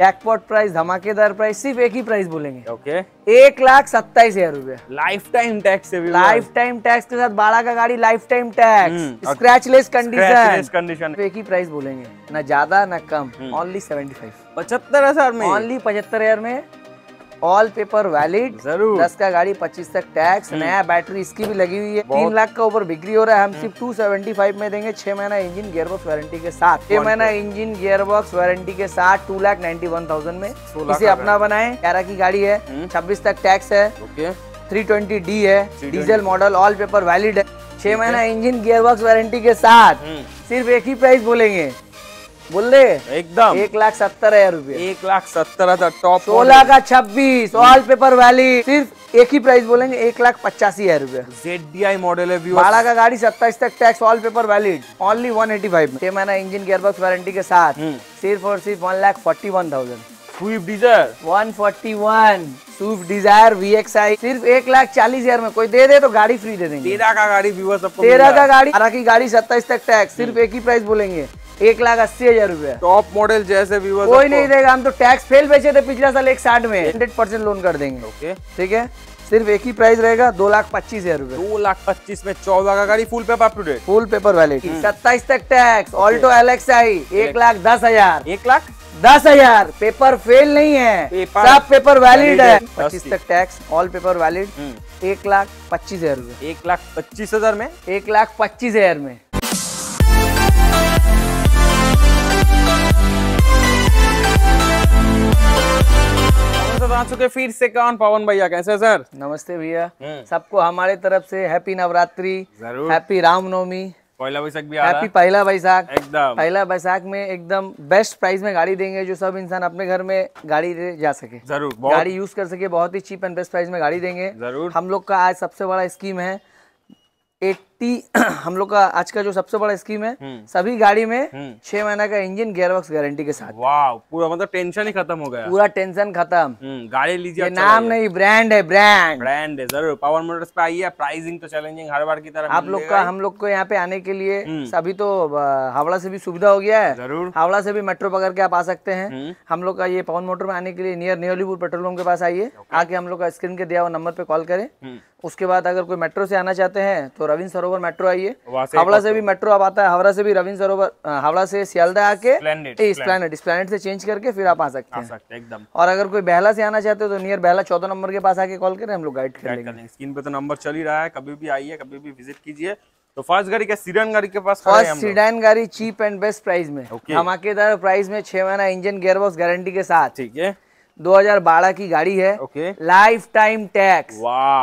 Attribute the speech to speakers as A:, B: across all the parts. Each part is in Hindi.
A: जैकपॉट प्राइस धमाकेदार प्राइस सिर्फ एक ही प्राइस बोलेंगे ओके एक लाख सत्ताईस हजार रूपए life time tax life time tax के साथ बाड़ा का गाड़ी life time tax scratchless condition condition एक ही प्राइस बोलेंगे ना ज्यादा ना कम ओनली सेवेंटी फाइव पचहत्तर हजार में ओनली पचहत्तर हजार में ऑल पेपर वैलिड जरूर दस का गाड़ी पच्चीस तक टैक्स हम्म। नया बैटरी इसकी भी लगी हुई है तीन लाख का ऊपर बिक्री हो रहा है हम हम्म। सिर्फ टू सेवेंटी फाइव में देंगे छह महीना इंजन गियरबॉक्स वारंटी के साथ छह महीना इंजन गियरबॉक्स वारंटी के साथ two lakh ninety one thousand में इसे अपना बनाए ग्यारह की गाड़ी है हम्म। छब्बीस तक टैक्स है थ्री ट्वेंटी डी है diesel model all paper valid है छह महीना इंजन बॉक्स वारंटी के साथ सिर्फ एक ही प्राइस बोलेंगे बोल ले एकदम एक लाख सत्तर हजार रूपए एक लाख
B: सत्तर हजार टॉप सोलह का
A: छब्बीस ऑल पेपर वैली सिर्फ एक ही प्राइस बोलेंगे एक लाख पचासी हजार रूपए जेड डी आई मॉडल है भाड़ा का गाड़ी सत्ताईस तक tax all paper valid only one eighty five छह महीना इंजन गेयरबॉक्स वारंटी के साथ हम्म। सिर्फ और सिर्फ one lakh forty one thousand Swift Dzire one forty one Swift Dzire V X I सिर्फ एक लाख चालीस हजार में कोई दे दे तो गाड़ी फ्री दे देंगे तेरह का गाड़ी
B: व्यूवर्स तेरह का गाड़ी
A: की गाड़ी सत्ताईस तक टैक्स सिर्फ एक ही प्राइस बोलेंगे एक लाख अस्सी हजार रूपए टॉप मॉडल जैसे व्यूवर कोई नहीं देगा हम तो टैक्स फेल बेचे थे पिछले साल एक साठ में हंड्रेड परसेंट लोन कर देंगे ओके ठीक है सिर्फ एक ही प्राइस रहेगा दो लाख पच्चीस हजार रूपए दो लाख पच्चीस में चौदह का गाड़ी full paper to date full paper valid सत्ताईस तक टैक्स ऑल्टो एलेक्स आई एक लाख दस हजार एक लाख दस हजार पेपर फेल नहीं है पेपर सब पेपर वैलिड है पच्चीस तक टैक्स ऑल पेपर वैलिड एक लाख पच्चीस हजार रूपए एक लाख पच्चीस हजार में एक लाख पच्चीस हजार में साथ आ चुके फिर से कौन पवन भैया कैसे सर नमस्ते भैया हम्म। सबको हमारे तरफ से हैप्पी नवरात्रि हैप्पी रामनवमी
B: पहला बैसाख भी हैप्पी
A: पहला बैसाख एकदम पहला बैसाख में एकदम बेस्ट प्राइस में गाड़ी देंगे जो सब इंसान अपने घर में गाड़ी ले जा सके जरूर गाड़ी यूज कर सके बहुत ही चीप एंड बेस्ट प्राइस में गाड़ी देंगे जरूर हम लोग का आज सबसे बड़ा स्कीम है एक टी हम लोग का आज का जो सबसे बड़ा स्कीम है हम्म। सभी गाड़ी में हम्म। छह महीना का इंजन गेयरबॉक्स गारंटी के साथ पूरा
B: मतलब टेंशन ही खत्म हो
A: गया पूरा टेंशन खत्म हम्म,
B: गाड़ी लीजिए अच्छा नाम नहीं
A: ब्रांड है ब्रांड
B: ब्रांड है जरूर पावर मोटर्स पे आइए प्राइसिंग तो चैलेंजिंग हर बार की तरह आप लोग का हम
A: लोग को यहाँ पे आने के लिए सभी तो हावड़ा से भी सुविधा हो गया है जरूर हावड़ा से भी मेट्रो पकड़ के आप आ सकते हैं हम लोग का ये पवन मोटर में आने के लिए नियर न्योलीपुर पेट्रोल पंप के पास आइए आके हम लोग का स्क्रीन के दिया हुआ नंबर पे कॉल करें उसके बाद अगर कोई मेट्रो से आना चाहते हैं तो रविंद्र सरोवर सरोवर मेट्रो आई है हावड़ा से भी मेट्रो अब आता है हावड़ा से भी रविंद सरोवर हावड़ा से सियालदा आके स्प्लैनेट स्प्लैनेट से चेंज करके फिर आप आ सकते हैं एकदम और अगर कोई बहला से आना चाहते हो तो नियर बहला चौदह नंबर के पास आके कॉल करें हम लोग गाइड कर लेंगे स्क्रीन पे तो
B: नंबर चल ही रहा है कभी भी आइए कभी भी विजिट कीजिए तो फर्स्ट गाड़ी क्या सीडन गाड़ी के पास फर्स्ट सीडन
A: गाड़ी चीप एंड बेस्ट प्राइस में हम आके प्राइस में छह महीना इंजन गेयरबॉक्स गारंटी के साथ ठीक है 2012 की गाड़ी है ओके लाइफ टाइम टैक्स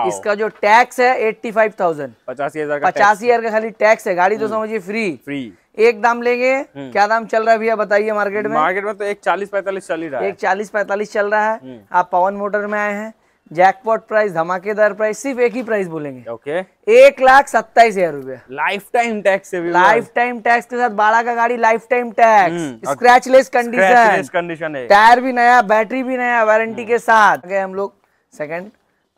A: इसका जो टैक्स है एट्टी फाइव थाउजेंड पचासी हजार पचासी हजार का खाली टैक्स है गाड़ी तो हम्म। समझिए फ्री फ्री एक दाम लेंगे हम्म। क्या दाम चल रहा है भैया बताइए मार्केट में मार्केट
B: में तो एक चालीस पैंतालीस चल
A: ही रहा है एक चालीस पैंतालीस चल रहा है हम्म। आप पवन मोटर में आए हैं जैकपॉट प्राइस धमाकेदार प्राइस सिर्फ एक ही प्राइस बोलेंगे ओके एक लाख सत्ताईस हजार रूपए लाइफ टाइम टैक्स से लाइफ टाइम टैक्स के साथ बाड़ा का गाड़ी life time tax scratchless condition condition है टायर भी नया बैटरी भी नया वारंटी हम्म। के साथ हम लोग सेकंड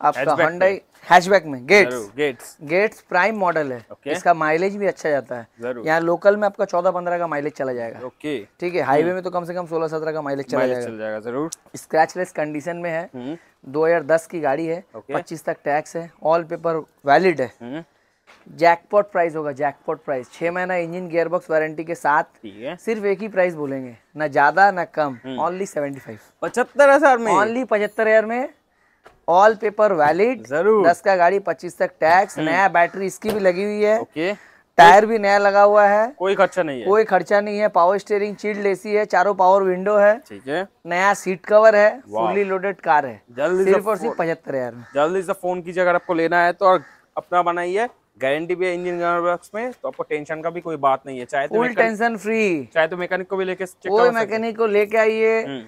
A: आपका हंडाई हैचबैक में Getz Getz Getz prime model है okay. इसका माइलेज भी अच्छा जाता है यहाँ लोकल में आपका चौदह पंद्रह का माइलेज चला जाएगा
B: ओके okay. ठीक है हाईवे हम्म. में
A: तो कम से कम सोलह सत्रह का माइलेज चला जाएगा जरूर स्क्रैचलेस कंडीशन में है हम्म. दो हजार दस की गाड़ी है पच्चीस तक टैक्स है ऑल पेपर वैलिड है जैकपॉट हम्म. प्राइस होगा जैकपॉट प्राइस छह महीना इंजन गियरबॉक्स वारंटी के साथ सिर्फ एक ही प्राइस बोलेंगे ना ज्यादा ना कम ओनली सेवेंटी फाइव पचहत्तर हजार में ओनली पचहत्तर हजार में ऑल पेपर वैलिड जरूर दस का गाड़ी पच्चीस तक टैक्स हम्म। नया बैटरी इसकी भी लगी हुई है ओके टायर भी नया लगा हुआ है कोई खर्चा नहीं है कोई खर्चा नहीं है पावर स्टेयरिंग चील्ड लेसी है चारों पावर विंडो है ठीक है नया सीट कवर है फुल्ली लोडेड कार है जल्दी सिर्फ और सिर्फ पचहत्तर हजार
B: जल्दी से फोन कीजिए अगर आपको लेना है तो अपना बनाइए गारंटी भी है इंजन बॉक्स में तो आपको टेंशन का भी कोई बात नहीं है चाहे तो टेंशन फ्री चाहे तो मैकेनिक को भी लेके कोई मैकेनिक
A: को लेके आइए हम्म।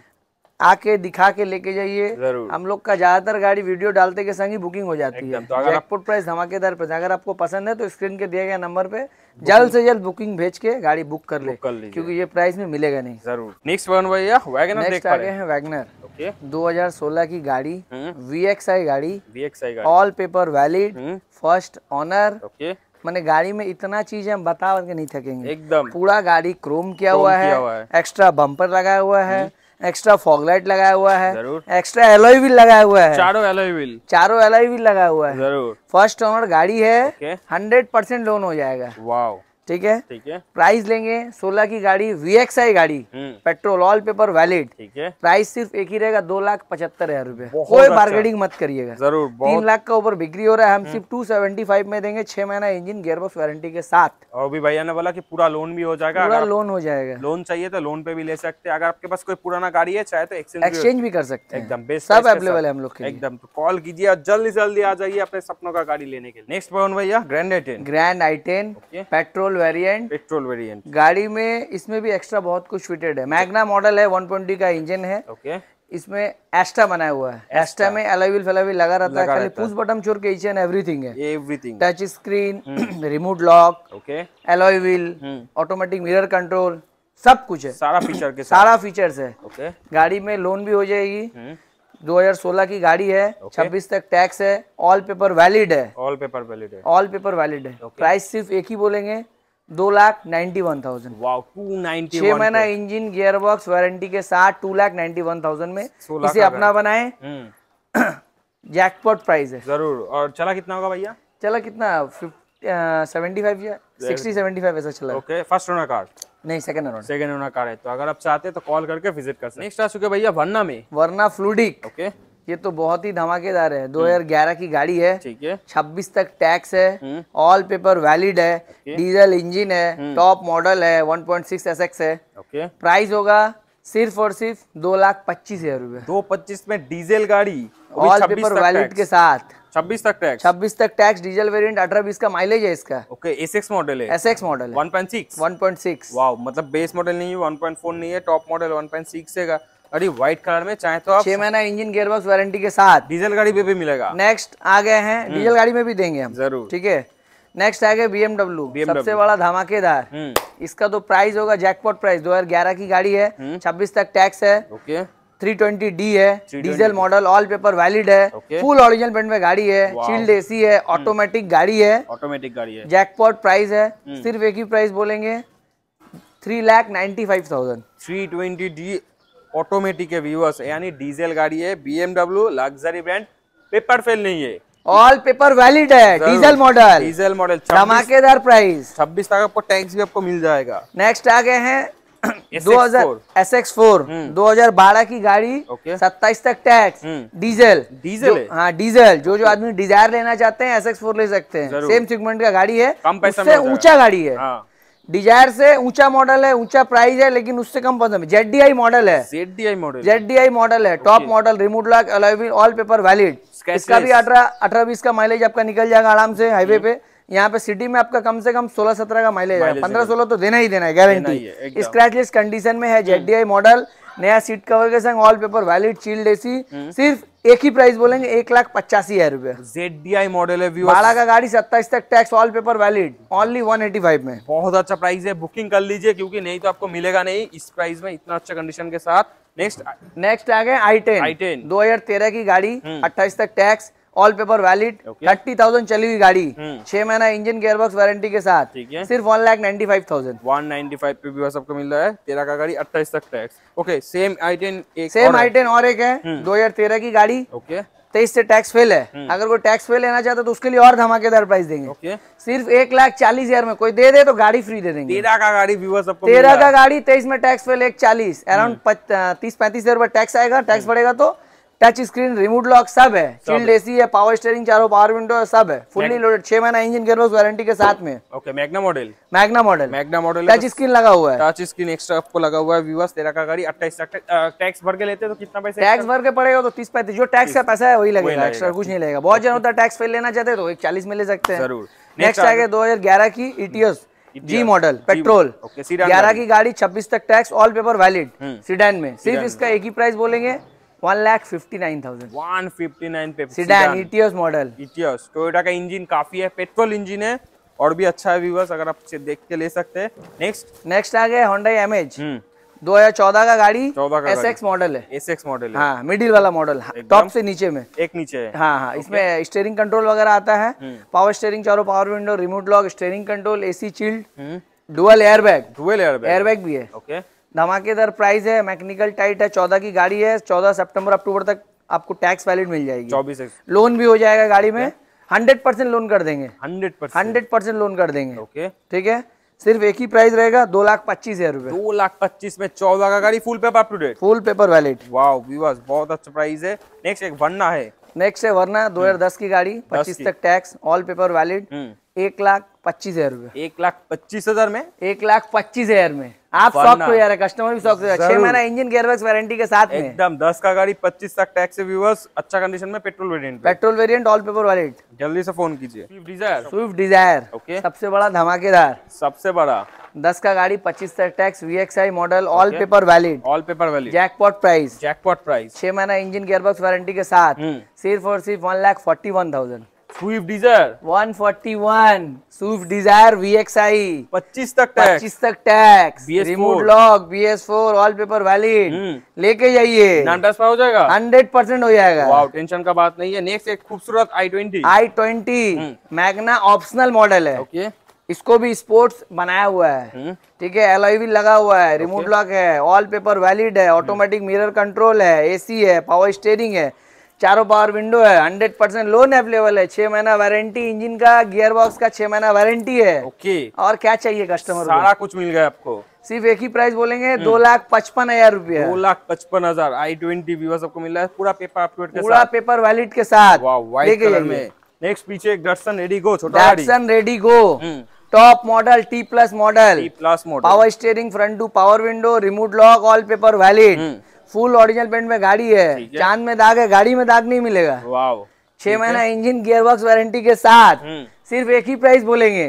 A: आके दिखा के लेके जाइए हम लोग का ज्यादातर गाड़ी वीडियो डालते के संग ही बुकिंग हो जाती है तो जैकपॉट प्राइस धमाकेदार प्राइस अगर आपको पसंद है तो स्क्रीन के दिए गए नंबर पे जल्द से जल्द बुकिंग भेज के गाड़ी बुक कर ले क्यूँकी ये प्राइस में मिलेगा नहीं जरूर नेक्स्ट वन भैया वैगनर है वैगनर की गाड़ी वी एक्स आई गाड़ी all paper valid first owner मैंने गाड़ी में इतना चीज हम बता के नहीं थकेंगे एकदम पूरा गाड़ी क्रोम किया हुआ है एक्स्ट्रा बम्पर लगाया हुआ है हम्म। एक्स्ट्रा फॉगलाइट लगाया हुआ है जरूर एक्स्ट्रा एलोई व्हील लगाया हुआ है चारों एलोई व्हील चारों एलोई व्हील लगाया हुआ है जरूर फर्स्ट ओनर गाड़ी है हंड्रेड परसेंट लोन हो जाएगा वाओ ठीक है ठीक है प्राइस लेंगे 16 की गाड़ी आई गाड़ी पेट्रोल ऑल पेपर वैलिड ठीक है प्राइस सिर्फ एक ही रहेगा दो लाख पचहत्तर हजार रूपए कोई बार्गेनिंग अच्छा। मत करिएगा जरूर तीन लाख का ऊपर बिक्री हो रहा है हम हम्म। सिर्फ टू सेवेंटी फाइव में देंगे छह महीना इंजन गेयरबॉक्स वारंटी के साथ और भी भैया ने बोला की पूरा लोन
B: भी हो जाएगा पूरा लोन
A: हो जाएगा लोन
B: चाहिए तो लोन पे भी ले सकते हैं अगर आपके पास कोई पुराना गाड़ी है चाहे तो एक्सचेंज
A: भी कर सकते हैं एकदम बेस्ट सब अवेलेबल है हम लोग एकदम
B: कॉल तो कीजिए और जल्दी जल्दी आ जाइए अपने सपनों का गाड़ी लेने के
A: लिए नेक्स्ट भैया grand I ten grand I ten petrol variant petrol variant गाड़ी में इसमें भी एक्स्ट्रा बहुत कुछ फिटेड है मैग्ना मॉडल है वन ट्वेंटी का इंजन है ओके इसमें एस्टा बनाया हुआ है एस्टा में एलाविल फलाविल लगा रहता है खाली पुश बटन छोड़ के इचन एवरीथिंग है everything touch screen remote lock okay alloy wheel automatic mirror control सब कुछ है सारा फीचर के सारा फीचर्स है ओके गाड़ी में लोन भी हो जाएगी 2016 हम्म। की गाड़ी है okay. 26 तक टैक्स है ऑल पेपर वैलिड है
B: ऑल पेपर वैलिड है
A: ऑल पेपर वैलिड है okay. प्राइस सिर्फ एक ही बोलेंगे दो लाख नाइन्टी वन थाउजेंड छह महीना इंजिन गियर बॉक्स वारंटी के साथ two lakh ninety one thousand में इसे अपना बनाए
B: जैकपॉट प्राइस है जरूर और चला कितना होगा
A: भैया चला कितना कार
B: सेकंड ओनर कार है तो अगर आप चाहते तो कॉल करके विजिट कर सकते भैया वर्ना में
A: वर्ना फ्लूडिक ओके okay. ये तो बहुत ही धमाकेदार है 2011 हम्म। की गाड़ी है ठीक है 26 तक टैक्स है ऑल पेपर वैलिड है डीजल इंजन है टॉप हम्म। मॉडल है 1.6 पॉइंट है प्राइस होगा सिर्फ और सिर्फ दो लाख पच्चीस हजार रूपए दो पच्चीस में डीजल गाड़ी ऑल पेपर वैलिड के साथ छब्बीस तक टैक्स छब्बीस तक टैक्स डीजल वेरिएंट अठारह बीस का माइलेज है इसका
B: ओके एस एक्स मॉडल है S X model one point six one point six मतलब बेस मॉडल नहीं है वन पॉइंट फोर नहीं है top model one point six है गाड़ी व्हाइट कलर में
A: चाहे तो आप छह महीना इंजन गेयर बॉक्स वारंटी के साथ डीजल गाड़ी पे भी मिलेगा नेक्स्ट आ गए हैं हम्म। डीजल गाड़ी में भी देंगे हम जरूर ठीक है नेक्स्ट आ गए बीएमडब्ल्यू सबसे बड़ा धमाकेदार हम्म। इसका तो प्राइस होगा जैकपॉट प्राइस 2011 की गाड़ी है हम्म। छब्बीस तक टैक्स है ओके डी है diesel model all paper valid है फुल ओरिजिनल पेंट में गाड़ी है शील्ड एसी है ऑटोमेटिक गाड़ी है ऑटोमेटिक गाड़ी है जैकपॉट प्राइस है सिर्फ एक ही प्राइस बोलेंगे three lakh ninety five thousand three twenty D automatic है व्यूअर्स यानी
B: डीजल गाड़ी है BMW luxury brand paper fail नहीं है ऑल पेपर वैलिड
A: है डीजल मॉडल डीजल मॉडल धमाकेदार प्राइस छब्बीस तक आपको टैक्स भी आपको मिल जाएगा नेक्स्ट आगे है दो हजार एस एक्स फोर दो हजार बारह की गाड़ी सत्ताईस तक टैक्स डीजल डीजल हाँ डीजल जो जो आदमी डिजायर लेना चाहते हैं एस एक्स फोर ले सकते हैं सेम सेगमेंट का गाड़ी है ऊंचा गाड़ी है हाँ। डिजायर से ऊंचा मॉडल है ऊंचा प्राइस है लेकिन उससे कम पसंद है जेड डी आई मॉडल है
B: Z D I model Z
A: D I model है top model remote lock all paper valid इसका भी अठारह अठारह बीस का माइलेज आपका निकल जाएगा आराम से हाईवे hmm. पे यहाँ पे सिटी में आपका कम से कम 16-17 का माइलेज है 15-16 तो देना ही देना है गारंटी स्क्रैचलेस कंडीशन में है जेड डी आई मॉडल नया सीट कवर के संग all paper valid chilled AC सिर्फ एक ही प्राइस बोलेंगे एक लाख पचासी हजार रूपए
B: जेड डी आई मॉडल है भाड़ा का
A: गाड़ी सत्ताईस तक tax all paper valid only one eighty five में बहुत अच्छा प्राइस है बुकिंग कर
B: लीजिए क्योंकि नहीं तो आपको मिलेगा नहीं इस प्राइस में इतना अच्छा कंडीशन के साथ नेक्स्ट
A: नेक्स्ट आ गए आई टेन आई टेन दो हजार तेरह की गाड़ी हम्म। अट्ठाईस तक tax all paper valid thirty thousand चली हुई गाड़ी हम्म. छह महीना इंजन गेयरबॉक्स वारंटी के साथ ठीक है सिर्फ one lakh ninety five thousand one
B: ninety five पे भी सबको मिल रहा है तेरह का गाड़ी अट्ठाईस तक tax okay same I ten same I ten और
A: एक है हम्म. दो हजार तेरह की गाड़ी ओके तेईस से टैक्स फेल है हम्म. अगर कोई टैक्स फेल लेना चाहता है तो उसके लिए और धमाकेदार प्राइस देंगे सिर्फ एक लाख चालीस हजार में कोई दे दे तो गाड़ी फ्री दे देंगे तेरह का गाड़ी
B: व्यूवर्स तेरह का गाड़ी
A: तेईस में टैक्स फेल एक चालीस अराउंड तीस पैंतीस हजार रुपये टैक्स आएगा टैक्स बढ़ेगा तो टच स्क्रीन रिमोट लॉक सब है चिल्ड एसी है पावर स्टेयरिंग चारों पावर विंडो है सब है फुल्ली लोडेड छह महीना इंजन के रोज वारंटी के साथ में
B: okay Magna model
A: Magna model Magna model touch screen लगा हुआ है
B: टच स्क्रीन एक्स्ट्रा आपको लगा हुआ है व्यूअर्स तेरा का गाड़ी अट्ठाईस टैक्स भर के लेते तो कितना पैसा टैक्स भर
A: के पड़ेगा तो तीस पैंतीस जो टैक्स का पैसा है वही लगेगा एक्स्ट्रा कुछ नहीं लगेगा बहुत जन होता है टैक्स फेल लेना चाहते तो एक चालीस में ले सकते हैं जरूर नेक्स्ट आगे दो हजार ग्यारह की इटीएस जी मॉडल पेट्रोल ग्यारह की गाड़ी छब्बीस तक tax all paper valid sedan में सिर्फ इसका एक ही प्राइस बोलेंगे वन
B: का इंजन काफी है पेट्रोल इंजिन है और भी अच्छा है व्यूवर्स अगर आप देख के ले सकते हैं नेक्स्ट
A: नेक्स्ट आ गए होंडा एम एच दो हजार चौदह का गाड़ी एस एक्स मॉडल है एस एक्स मॉडल हाँ मिडिल वाला हाँ, मॉडल टॉप से नीचे में एक नीचे है हाँ हाँ इसमें स्टेयरिंग कंट्रोल वगैरह आता है पावर हम्म। स्टेयरिंग चारों power window remote lock steering control AC chilled dual airbag dual airbag airbag भी है ओके धमाकेदार प्राइस है मैकेनिकल टाइट है चौदह की गाड़ी है चौदह सेप्टेम्बर अक्टूबर तक आपको टैक्स वैलिड मिल जाएगी चौबीस लोन भी हो जाएगा गाड़ी में हंड्रेड परसेंट लोन कर देंगे हंड्रेड हंड्रेड परसेंट लोन कर देंगे ओके ठीक है सिर्फ एक ही प्राइस रहेगा दो लाख पच्चीस हजार रूपए दो लाख पच्चीस में चौदह का गाड़ी full paper to date full paper valid wow viewers
B: बहुत अच्छा प्राइस है नेक्स्ट एक वरना है
A: नेक्स्ट है वरना दो हजार दस की गाड़ी पच्चीस तक टैक्स ऑल पेपर वैलिड एक लाख पच्चीस हजार रूपए एक लाख पच्चीस हजार में एक लाख पच्चीस हजार में आप शौक हो कस्टमर भी शौक हो छह महीना इंजन गेयरबॉक्स वारंटी के साथ में एकदम दस का
B: गाड़ी पच्चीस तक टैक्स व्यूवर्स अच्छा कंडीशन में petrol variant petrol
A: variant all paper वाले जल्दी से फोन कीजिए Swift Dzire Swift Dzire okay सबसे बड़ा धमाकेदार सबसे बड़ा दस का गाड़ी पच्चीस तक tax V model all paper valid all paper valid jackpot price jackpot price छह महीना इंजन गेयरबॉक्स वारंटी के साथ हम्म। सिर्फ और सिर्फ one lakh forty one thousand Swift Dzire 141 Swift Dzire VXi 25 तक टैक्स 25 तक tax remote lock BS4 all paper valid लेके जाइए नाम पर हो जाएगा 100 परसेंट हो जाएगा वाओ टेंशन का बात नहीं है नेक्स्ट एक खूबसूरत I twenty I twenty Magna optional model है ओके इसको भी स्पोर्ट्स बनाया हुआ है हम्म. ठीक है एलॉय भी लगा हुआ है रिमोट लॉक है ऑल पेपर वैलिड है ऑटोमेटिक मिरर कंट्रोल है एसी है पावर स्टेयरिंग है चारों पावर विंडो है 100 परसेंट लोन अवेलेबल है छह महीना वारंटी इंजन का गियर बॉक्स का छह महीना वारंटी है ओके और क्या चाहिए कस्टमर सारा
B: कुछ मिल गया आपको
A: सिर्फ एक ही प्राइस बोलेंगे हम्म। दो लाख पचपन हजार रूपये दो
B: लाख पचपन हजार आई ट्वेंटी व्यूवर्स मिल रहा है पूरा पेपर आपके पूरा पेपर वैलिड के साथ नेक्स्ट पीछे डटसन
A: रेडी गो छोटा Datsun Redi Go top model T plus model T plus model power steering front two power window remote lock all paper valid full original paint में गाड़ी है चांद में दाग है गाड़ी में दाग नहीं मिलेगा छह महीना गियर गियरबॉक्स वारंटी के साथ हम्म। सिर्फ एक ही प्राइस बोलेंगे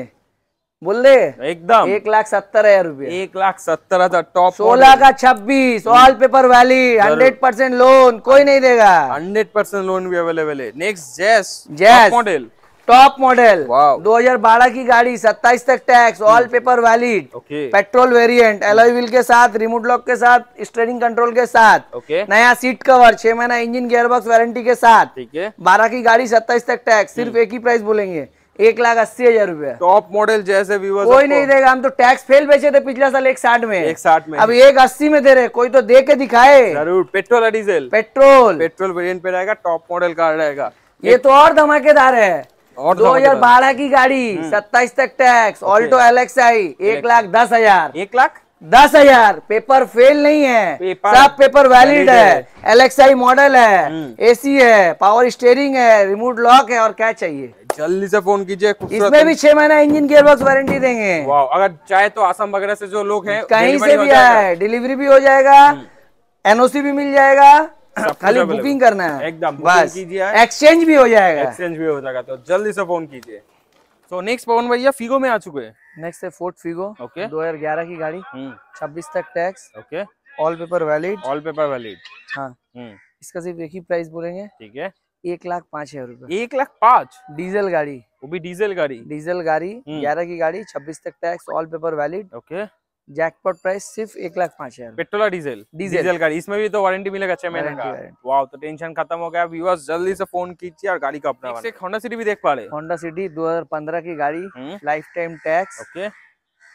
A: बोल दे एकदम एक लाख सत्तर हजार रूपए एक लाख सत्तर हजार टॉप सोलह का छब्बीस all paper valid hundred percent loan कोई नहीं देगा हंड्रेड परसेंट लोन भी अवेलेबल है next Jazz Jazz model top model 2012 की गाड़ी 27 तक tax all paper valid petrol variant alloy wheel के साथ रिमोट लॉक के साथ स्टेरिंग कंट्रोल के साथ okay. नया सीट कवर छह महीना इंजन गियरबॉक्स वारंटी के साथ बारह की गाड़ी 27 तक टैक्स hmm. सिर्फ एक ही प्राइस बोलेंगे एक लाख अस्सी हजार रूपए टॉप मॉडल जैसे कोई नहीं देगा हम तो टैक्स फेल बेचे थे पिछले साल एक साठ में एक साठ में अब एक अस्सी में दे रहे कोई तो दे के दिखाए जरूर petrol diesel
B: petrol petrol variant पे रहेगा टॉप मॉडल कार रहेगा ये तो
A: और धमाकेदार है
B: तो दो हजार बारह
A: की गाड़ी हम्म। सत्ताईस तक टैक्स ऑल्टो एलेक्स आई एक लाख दस हजार एक लाख दस हजार पेपर फेल नहीं है पेपर सब पेपर वैलिड है एलेक्साई मॉडल है एसी है पावर हम्म। स्टेयरिंग है रिमोट लॉक है और क्या चाहिए जल्दी से फोन कीजिए इसमें भी छह महीना इंजन गेयर बॉक्स वारंटी देंगे अगर
B: चाहे तो आसम वगैरह से जो लोग हैं कहीं से भी आए
A: डिलीवरी भी हो जाएगा एनओसी हम्म। भी मिल जाएगा खाली बुकिंग करना है एकदम एक्सचेंज भी हो जाएगा एक्सचेंज
B: भी हो जाएगा तो जल्दी से फोन कीजिए तो नेक्स्ट पवन भैया फिगो में आ चुके हैं
A: नेक्स्ट है फोर्ट फिगो ओके दो हजार ग्यारह की गाड़ी हम्म। छब्बीस तक tax okay all paper valid all paper valid हाँ हम्म। इसका सिर्फ एक ही प्राइस बोलेंगे ठीक है एक लाख पाँच हजार रूपए एक लाख पाँच डीजल गाड़ी वो भी डीजल गाड़ी डीजल गाड़ी हम्म। ग्यारह की गाड़ी छब्बीस तक tax all paper valid okay jackpot price सिर्फ एक लाख पांच हजार पेट्रोल
B: डीजल डीजल गाड़ी इसमें भी तो वारंटी मिलेगा छह महीने का तो टेंशन खत्म हो गया व्यूअर्स जल्दी से फोन कीजिए और गाड़ी का अपना होंडा सिटी भी देख पा रहे
A: होंडा सिटी 2015 की गाड़ी life time tax okay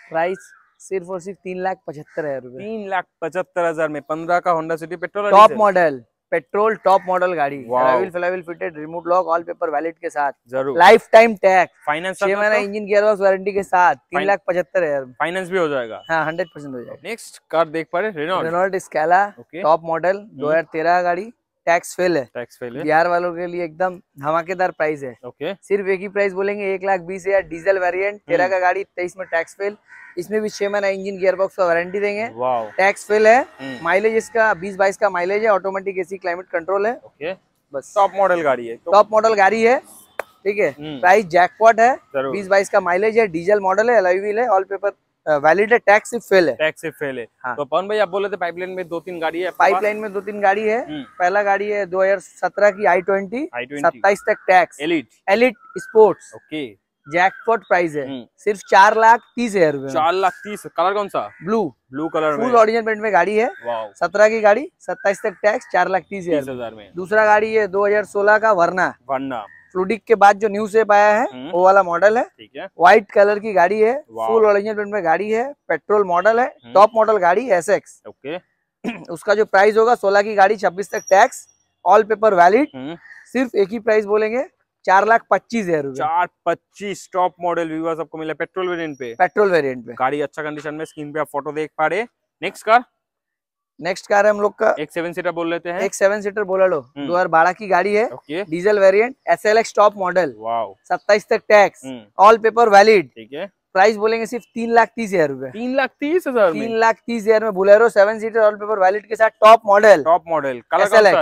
A: price सिर्फ और सिर्फ तीन लाख पचहत्तर हजार तीन
B: लाख पचहत्तर हजार में पंद्रह का Honda City petrol top model
A: petrol top model गाड़ी flywheel fitted remote lock all paper valid के साथ जरूर लाइफ टाइम टैक्स फाइनेंस मैंने इंजन गियर बॉक्स वारंटी के साथ तीन लाख पचहत्तर हजार फाइनेंस भी हो जाएगा हाँ हंड्रेड परसेंट हो जाएगा
B: नेक्स्ट कार देख पा रहे Renault Renault
A: Scala top model दो हजार तेरह गाड़ी टैक्स फेल है
B: टैक्स फेल है बिहार
A: वालों के लिए एकदम धमाकेदार प्राइस है ओके सिर्फ एक ही प्राइस बोलेंगे एक लाख बीस हजार डीजल वेरिएंट हम्म। तेरह का गाड़ी तेईस में टैक्स फेल इसमें भी छह महीना इंजन गियर बॉक्स का वारंटी देंगे टैक्स फेल है माइलेज हम्म। इसका बीस बाईस का माइलेज है ऑटोमेटिक एसी क्लाइमेट कंट्रोल है ओके बस टॉप मॉडल गाड़ी है टॉप मॉडल गाड़ी है ठीक है प्राइस हम्म। जैकपॉट है बीस बाईस का माइलेज है डीजल मॉडल है एलआईवील है ऑल पेपर वैलिड है टैक्स सिर्फ फेल है
B: टैक्स सिर्फ फेल है हाँ। तो पवन भाई आप बोले थे पाइपलाइन में दो तीन गाड़ी है पाइपलाइन में दो
A: तीन गाड़ी है हम्म। पहला गाड़ी है 2017 की आई ट्वेंटी सत्ताईस तक tax Elite Elite Sport okay jackpot price है हम्म। सिर्फ चार लाख तीस हजार रूपए चार
B: लाख तीस कलर कौन सा blue blue colour full original
A: paint में गाड़ी है सत्रह की गाड़ी सत्ताईस तक टैक्स चार लाख तीस हजार में दूसरा गाड़ी है दो हजार सोलह का वरना वरना फ्लूडिक के बाद जो न्यू शेप आया है हम्म। वो वाला मॉडल है व्हाइट कलर की गाड़ी है फुल ओरिजिनल में गाड़ी है पेट्रोल मॉडल है टॉप हम्म। मॉडल गाड़ी एस एक्स ओके उसका जो प्राइस होगा सोलह की गाड़ी छब्बीस तक टैक्स ऑल पेपर वैलिड सिर्फ एक ही प्राइस बोलेंगे चार लाख पच्चीस हजार रूपए चार
B: पच्चीस टॉप मॉडल सबको मिला पेट्रोल वेरिएंट पे
A: पेट्रोल वेरिएंट
B: पे गाड़ी अच्छा कंडीशन में स्क्रीन पे आप
A: फोटो देख पा रहे नेक्स्ट कार नेक्स्ट कार है हम लोग का एक सेवन सीटर बोल लेते हैं एक सेवन सीटर बोला लो हम्म। दो हजार बारह की गाड़ी है diesel variant S L X top model सत्ताईस तक टैक्स ऑल पेपर वैलिड ठीक है प्राइस बोलेंगे सिर्फ तीन लाख तीस हजार रूपए तीन लाख तीस हजार तीन लाख तीस हजार में Bolero seven seater all paper valid के साथ top model top model colour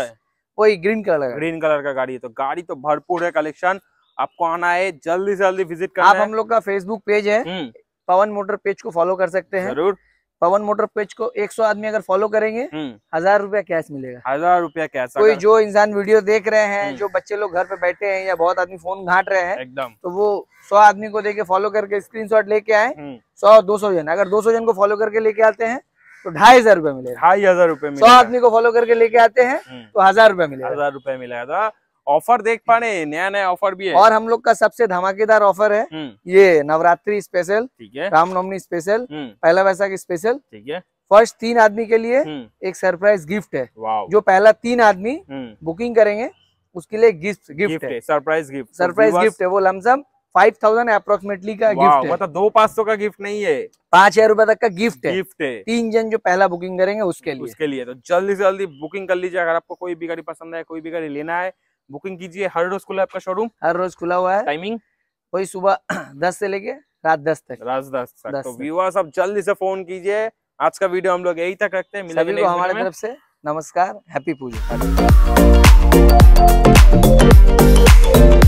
A: वही ग्रीन कलर ग्रीन
B: कलर का गाड़ी है तो गाड़ी तो भरपूर है कलेक्शन आपको आना है
A: जल्दी से जल्दी विजिट करना आप हम लोग का फेसबुक पेज है हम्म। पवन मोटर पेज को फॉलो कर सकते हैं जरूर पवन मोटर पेज को 100 आदमी अगर फॉलो करेंगे हम्म। हजार रुपया कैश मिलेगा हजार रुपया कैश कोई जो इंसान वीडियो देख रहे हैं हम्म। जो बच्चे लोग घर पे बैठे हैं या बहुत आदमी फोन घाट रहे हैं एकदम तो वो सौ आदमी को देके फॉलो करके स्क्रीनशॉट लेके आए हम्म। सौ दो सौ जन अगर दो सौ जन को फॉलो करके लेके आते हैं तो ढाई हजार रूपए मिलेगा ढाई हजार रूपए सौ आदमी को फॉलो करके लेके आते हैं तो
B: हजार रूपए मिलेगा हजार रूपए मिलेगा ऑफर देख पा रहे हैं नया नया ऑफर भी है और हम
A: लोग का सबसे धमाकेदार ऑफर है हम्म। ये नवरात्रि स्पेशल रामनवमी स्पेशल पहला वैसा की स्पेशल ठीक है फर्स्ट हम्म। तीन आदमी के लिए हम्म। एक सरप्राइज गिफ्ट है जो पहला तीन आदमी बुकिंग करेंगे उसके लिए गिफ्ट गिफ्ट है
B: सरप्राइज गिफ्ट सरप्राइज गिफ्ट
A: है वो लमसम फाइव थाउजेंड अप्रोक्सीमेटली का गिफ्ट है मतलब
B: दो पाँच सौ का गिफ्ट नहीं है
A: पाँच हजार रूपए तक का गिफ्ट है गिफ्ट है तीन जन जो पहला बुकिंग करेंगे उसके लिए उसके लिए तो
B: जल्दी से जल्दी बुकिंग कर लीजिए अगर आपको कोई भी गाड़ी पसंद है कोई भी गाड़ी लेना है बुकिंग कीजिए हर रोज खुला आपका शोरूम हर रोज खुला हुआ है टाइमिंग
A: वही सुबह दस से लेके रात दस तक रात दस तक तो
B: व्यूअर्स आप जल्दी से फोन कीजिए आज का वीडियो हम लोग यही तक रखते हैं को हमारे तरफ से
A: नमस्कार हैप्पी पूजा